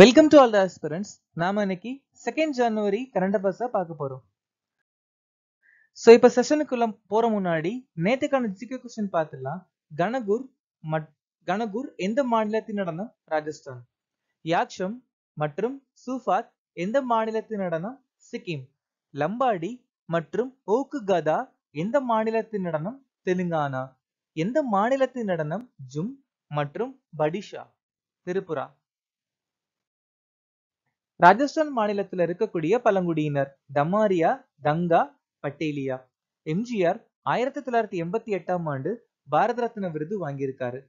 welcome to all the aspirants நாம இன்னைக்கு second ஜனவரி current affairs பார்க்க போறோம் ஸோ இப்போ செஷனுக்குள்ள போற முன்னாடி நேற்றுக்கான ஜிகே கொஸ்டின் பார்த்துலாம் கனகூர் மட் கனகூர் எந்த மாநிலத்தின் நடனம் ராஜஸ்தான் யாக்ஷம் மற்றும் சூஃபாத் எந்த மாநிலத்தின் நடனம் சிக்கிம் லம்பாடி மற்றும் ஓக்கு கதா எந்த மாநிலத்தின் நடனம் தெலுங்கானா எந்த மாநிலத்தின் நடனம் ஜும் மற்றும் படிஷா திரிபுரா ராஜஸ்தான் மாநிலத்துல இருக்கக்கூடிய பழங்குடியினர் தமாரியா தங்கா பட்டேலியா எம்ஜிஆர் ஆயிரத்தி தொள்ளாயிரத்தி எண்பத்தி எட்டாம் ஆண்டு பாரத ரத்ன விருது வாங்கியிருக்காரு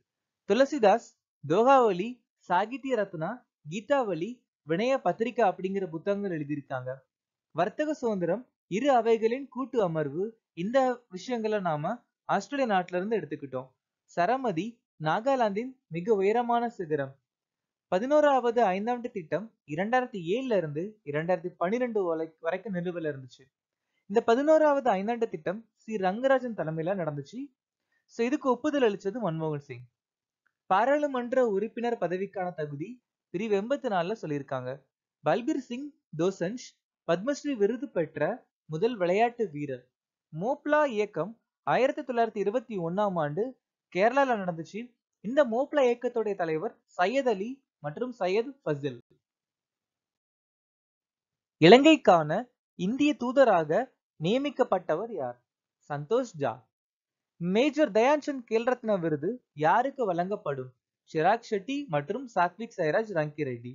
துளசிதாஸ் தோகாவலி சாகித்ய ரத்னா கீதாவளி வினய பத்திரிகா அப்படிங்கிற புத்தகங்கள் எழுதியிருக்காங்க வர்த்தக சுதந்திரம் இரு அவைகளின் கூட்டு அமர்வு இந்த விஷயங்களை நாம ஆஸ்திரேலிய நாட்டில இருந்து எடுத்துக்கிட்டோம் சரமதி நாகாலாந்தின் மிக உயரமான சிகரம் பதினோராவது ஐந்தாண்டு திட்டம் இரண்டாயிரத்தி ஏழுல இருந்து இரண்டாயிரத்தி பன்னிரெண்டு வரைக்கும் நிலுவையில் இருந்துச்சு இந்த பதினோராவது ஐந்தாண்டு திட்டம் ஸ்ரீ ரங்கராஜன் தலைமையில நடந்துச்சு ஸோ இதுக்கு ஒப்புதல் அளிச்சது மன்மோகன் சிங் பாராளுமன்ற உறுப்பினர் பதவிக்கான தகுதி பிரிவு எண்பத்தி நாலுல சொல்லியிருக்காங்க பல்பீர் சிங் தோசன்ஷ் பத்மஸ்ரீ விருது பெற்ற முதல் விளையாட்டு வீரர் மோப்லா இயக்கம் ஆயிரத்தி தொள்ளாயிரத்தி இருபத்தி ஒன்னாம் ஆண்டு கேரளால நடந்துச்சு இந்த மோப்லா இயக்கத்துடைய தலைவர் சையத் அலி மற்றும் சையத் ஃபசில் இலங்கைக்கான இந்திய தூதராக நியமிக்கப்பட்டவர் யார் சந்தோஷ் ஜா மேஜர் தயான்சந்த் கேல்ரத்ன விருது யாருக்கு வழங்கப்படும் சிராக் ஷெட்டி மற்றும் சாத்விக் சைராஜ் ரங்கி ரெட்டி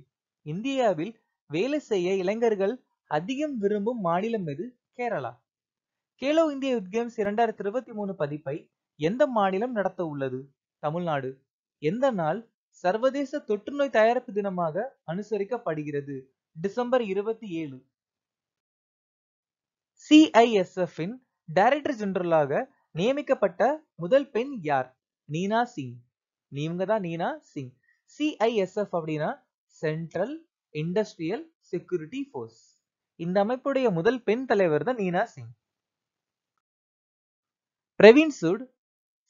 இந்தியாவில் வேலை செய்ய இளைஞர்கள் அதிகம் விரும்பும் மாநிலம் எது கேரளா கேலோ இந்திய யுத் கேம்ஸ் இரண்டாயிரத்தி இருபத்தி மூணு பதிப்பை எந்த மாநிலம் நடத்த உள்ளது தமிழ்நாடு எந்த நாள் சர்வதேச தொற்றுநோய் தயாரிப்பு தினமாக அனுசரிக்கப்படுகிறது டிசம்பர் இருபத்தி ஏழு சிஐஎஸ்எஃப் இன் டைரக்டர் ஜெனரலாக நியமிக்கப்பட்ட முதல் பெண் யார் நீனா சிங் நீங்க தான் நீனா சிங் சிஐஎஸ்எஃப் அப்படின்னா சென்ட்ரல் இண்டஸ்ட்ரியல் செக்யூரிட்டி ஃபோர்ஸ் இந்த அமைப்புடைய முதல் பெண் தலைவர் தான் நீனா சிங் பிரவீன் சுட்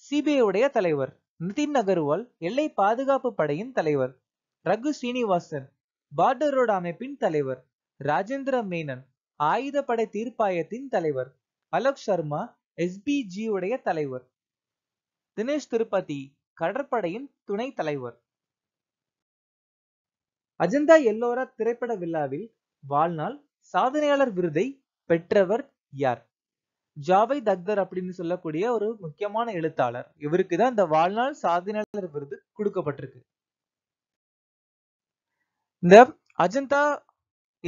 சிபிஐ உடைய தலைவர் நிதின் அகர்வால் எல்லை பாதுகாப்பு படையின் தலைவர் ரகு ஸ்ரீனிவாசன் பார்டர் ரோடு அமைப்பின் தலைவர் ராஜேந்திர மேனன் ஆயுதப்படை தீர்ப்பாயத்தின் தலைவர் அலோக் சர்மா எஸ்பிஜி உடைய தலைவர் தினேஷ் திருப்பதி கடற்படையின் துணை தலைவர் அஜந்தா எல்லோரா திரைப்பட விழாவில் வாழ்நாள் சாதனையாளர் விருதை பெற்றவர் யார் ஜாவைத் அக்தர் அப்படின்னு சொல்லக்கூடிய ஒரு முக்கியமான எழுத்தாளர் இவருக்கு தான் இந்த வாழ்நாள் சாதனையாளர் விருது கொடுக்கப்பட்டிருக்கு இந்த அஜந்தா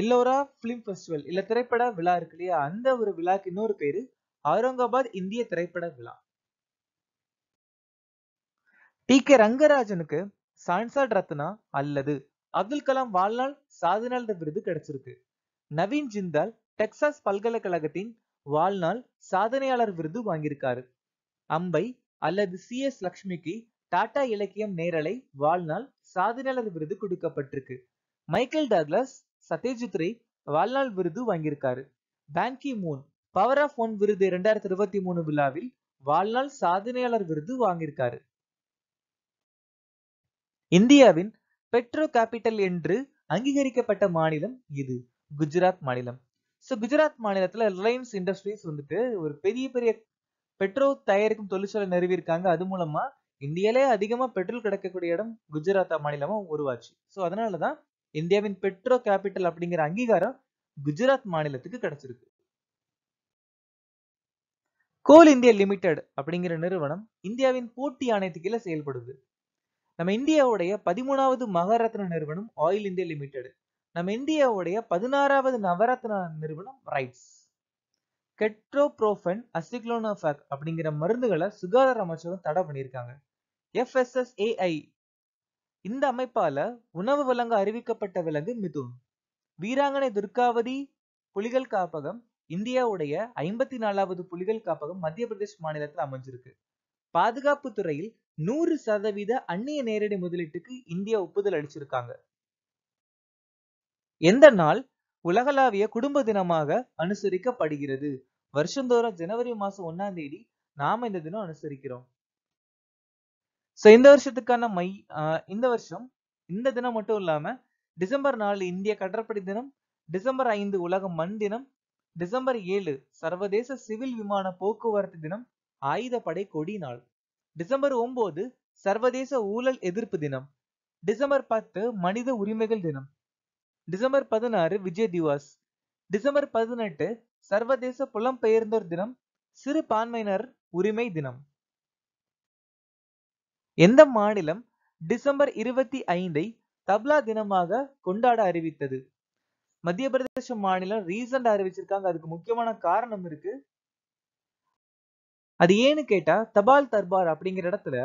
இல்லோரா பிலிம் ஃபெஸ்டிவல் இல்ல திரைப்பட விழா இருக்கு இல்லையா அந்த ஒரு விழாக்கு இன்னொரு பேரு அவுரங்காபாத் இந்திய திரைப்பட விழா டி கே ரங்கராஜனுக்கு சான்சாட் ரத்னா அல்லது அப்துல் கலாம் வாழ்நாள் சாதனையாளர் விருது கிடைச்சிருக்கு நவீன் ஜிந்தால் டெக்சாஸ் பல்கலைக்கழகத்தின் வாழ்நாள் சாதனையாளர் விருது வாங்கியிருக்காரு அம்பை அல்லது சி எஸ் லக்ஷ்மிக்கு டாடா இலக்கியம் நேரலை வாழ்நாள் சாதனையாளர் விருது கொடுக்கப்பட்டிருக்கு மைக்கேல் டக்லஸ் சத்யஜித் ரே வாழ்நாள் விருது வாங்கியிருக்காரு Ban Ki moon power of one விருது இரண்டாயிரத்தி இருபத்தி மூணு விழாவில் வாழ்நாள் சாதனையாளர் விருது வாங்கியிருக்காரு இந்தியாவின் பெட்ரோ கேபிட்டல் என்று அங்கீகரிக்கப்பட்ட மாநிலம் இது குஜராத் மாநிலம் ஸோ குஜராத் மாநிலத்தில் ரிலையன்ஸ் இண்டஸ்ட்ரீஸ் வந்துட்டு ஒரு பெரிய பெரிய பெட்ரோல் தயாரிக்கும் தொழிற்சாலை நிறுவியிருக்காங்க அது மூலமா இந்தியாலே அதிகமாக பெட்ரோல் கிடைக்கக்கூடிய இடம் குஜராத் மாநிலமாக உருவாச்சு ஸோ அதனால தான் இந்தியாவின் பெட்ரோ கேபிட்டல் அப்படிங்கிற அங்கீகாரம் குஜராத் மாநிலத்துக்கு கிடைச்சிருக்கு கோல் இந்தியா லிமிடெட் அப்படிங்கிற நிறுவனம் இந்தியாவின் போட்டி ஆணையத்துக்கீழே செயல்படுது நம்ம இந்தியாவுடைய பதிமூணாவது மகாரத்ன நிறுவனம் ஆயில் இந்தியா லிமிடெட் நம்ம இந்தியாவுடைய பதினாறாவது நவரத்ன நிறுவனம் ரைட்ஸ் கெட்ரோப்ரோஃபன் அசிக்ளோனோஃபாக் அப்படிங்கிற மருந்துகளை சுகாதார அமைச்சகம் தடை பண்ணியிருக்காங்க எஃப்எஸ்எஸ்ஏஐ இந்த அமைப்பால உணவு விலங்கு அறிவிக்கப்பட்ட விலங்கு மிதுன் வீராங்கனை துர்காவதி புலிகள் காப்பகம் இந்தியாவுடைய ஐம்பத்தி நாலாவது புலிகள் காப்பகம் மத்திய பிரதேஷ் மாநிலத்தில் அமைஞ்சிருக்கு பாதுகாப்பு துறையில் நூறு சதவீத அந்நிய நேரடி முதலீட்டுக்கு இந்தியா ஒப்புதல் அளிச்சிருக்காங்க எந்த நாள் உலகளாவிய குடும்ப தினமாக அனுசரிக்கப்படுகிறது வருஷந்தோறும் ஜனவரி மாசம் ஒன்னாம் தேதி நாம இந்த தினம் அனுசரிக்கிறோம் சோ இந்த வருஷத்துக்கான மை இந்த வருஷம் இந்த தினம் மட்டும் இல்லாம டிசம்பர் நாலு இந்திய கடற்படை தினம் டிசம்பர் ஐந்து உலக மண் தினம் டிசம்பர் ஏழு சர்வதேச சிவில் விமான போக்குவரத்து தினம் ஆயுதப்படை கொடி நாள் டிசம்பர் ஒன்பது சர்வதேச ஊழல் எதிர்ப்பு தினம் டிசம்பர் பத்து மனித உரிமைகள் தினம் டிசம்பர் பதினாறு விஜய் திவாஸ் டிசம்பர் பதினெட்டு சர்வதேச புலம்பெயர்ந்தோர் தினம் சிறு பான்மையினர் உரிமை தினம் எந்த மாநிலம் டிசம்பர் இருபத்தி ஐந்தை தப்லா தினமாக கொண்டாட அறிவித்தது மத்திய பிரதேச மாநிலம் ரீசண்டா அறிவிச்சிருக்காங்க அதுக்கு முக்கியமான காரணம் இருக்கு அது ஏன்னு கேட்டா தபால் தர்பார் அப்படிங்கிற இடத்துல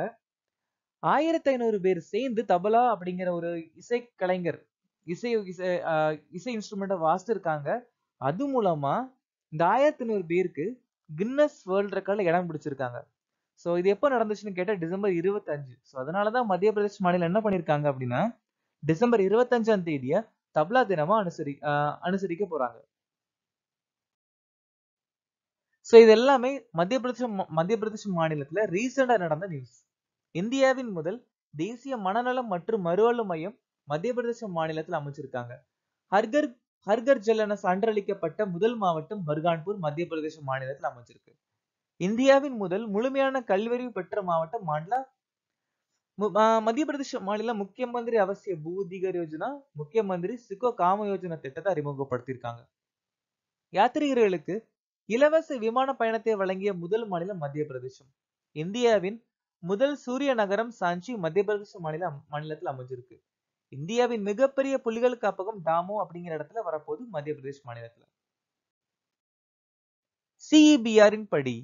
ஆயிரத்தி ஐநூறு பேர் சேர்ந்து தபலா அப்படிங்கிற ஒரு இசை கலைஞர் இசை இசை இசை இன்ஸ்ட்ருமெண்ட்டை வாசிச்சிருக்காங்க அது மூலமா இந்த ஆயிரத்தி நூறு பேருக்கு கின்னஸ் வேர்ல்ட் ரெக்கார்டில் இடம் பிடிச்சிருக்காங்க ஸோ இது எப்போ நடந்துச்சுன்னு கேட்டால் டிசம்பர் இருபத்தஞ்சு ஸோ அதனால தான் மத்திய பிரதேஷ் மாநிலம் என்ன பண்ணியிருக்காங்க அப்படின்னா டிசம்பர் இருபத்தஞ்சாம் தேதியை தபலா தினமாக அனுசரி அனுசரிக்க போகிறாங்க ஸோ இது எல்லாமே மத்திய பிரதேச மத்திய பிரதேச மாநிலத்தில் ரீசெண்டாக நடந்த நியூஸ் இந்தியாவின் முதல் தேசிய மனநலம் மற்றும் மறுவாழ்வு மையம் மத்திய பிரதேச மாநிலத்தில் அமைச்சிருக்காங்க ஹர்கர் ஹர்கர் ஜல் என சான்றளிக்கப்பட்ட முதல் மாவட்டம் பர்கான்பூர் மத்திய பிரதேச மாநிலத்தில் அமைச்சிருக்கு இந்தியாவின் முதல் முழுமையான கல்வெறிவு பெற்ற மாவட்டம் மாண்டலா மத்திய பிரதேச மாநில மந்திரி அவசிய பூதிகர் யோஜனா முக்கிய மந்திரி சிக்கோ காம யோஜனா திட்டத்தை அறிமுகப்படுத்தியிருக்காங்க யாத்திரிகர்களுக்கு இலவச விமான பயணத்தை வழங்கிய முதல் மாநிலம் மத்திய பிரதேசம் இந்தியாவின் முதல் சூரிய நகரம் சாஞ்சி மத்திய பிரதேச மாநில மாநிலத்தில் அமைஞ்சிருக்கு இந்தியாவின் மிகப்பெரிய புலிகள் காப்பகம் டாமோ அப்படிங்கிற இடத்துல வரப்போகுது மத்திய பிரதேஷ் மாநிலத்தில் சிஇபிஆரின் படி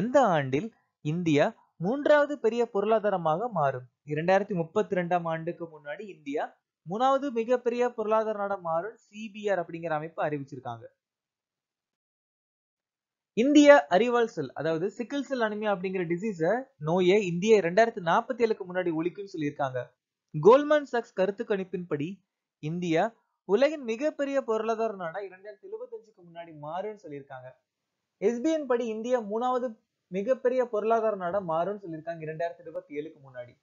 எந்த ஆண்டில் இந்தியா மூன்றாவது பெரிய பொருளாதாரமாக மாறும் இரண்டாயிரத்தி முப்பத்தி ரெண்டாம் ஆண்டுக்கு முன்னாடி இந்தியா மூணாவது மிகப்பெரிய பொருளாதார நாடாக மாறும் சிபிஆர் அப்படிங்கிற அமைப்பு அறிவிச்சிருக்காங்க இந்திய அறிவால் செல் அதாவது சிக்கிள் செல் அனிமியா அப்படிங்கிற டிசீஸ நோயை இந்தியா இரண்டாயிரத்தி நாற்பத்தி ஏழுக்கு முன்னாடி ஒழிக்கும் சொல்லியிருக்காங்க கோல்மன் சக்ஸ் கருத்து கணிப்பின்படி இந்தியா உலகின் மிகப்பெரிய பொருளாதார நாடா இரண்டாயிரத்தி இருபத்தஞ்சுக்கு முன்னாடி மாறுன்னு சொல்லியிருக்காங்க எஸ்பிஎன் படி இந்தியா மூணாவது மிகப்பெரிய பொருளாதார நாடா மாறும்னு சொல்லியிருக்காங்க இரண்டாயிரத்தி இருபத்தி ஏழுக்கு முன்னாடி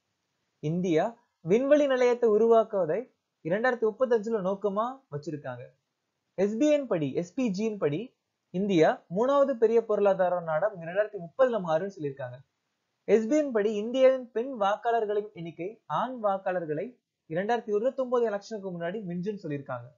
இந்தியா விண்வெளி நிலையத்தை உருவாக்குவதை இரண்டாயிரத்தி முப்பத்தி அஞ்சுல நோக்கமா வச்சிருக்காங்க எஸ்பிஎன் படி எஸ்பிஜியின் படி இந்தியா மூணாவது பெரிய பொருளாதார நாடா இரண்டாயிரத்தி முப்பதுல மாறும்னு சொல்லியிருக்காங்க எஸ்பிஎன் படி இந்தியாவின் பெண் வாக்காளர்களின் எண்ணிக்கை ஆண் வாக்காளர்களை இரண்டாயிரத்தி இருபத்தி ஒன்பது எலெக்ஷனுக்கு முன்னாடி மிஞ்சுன்னு சொல்லியிருக்காங்க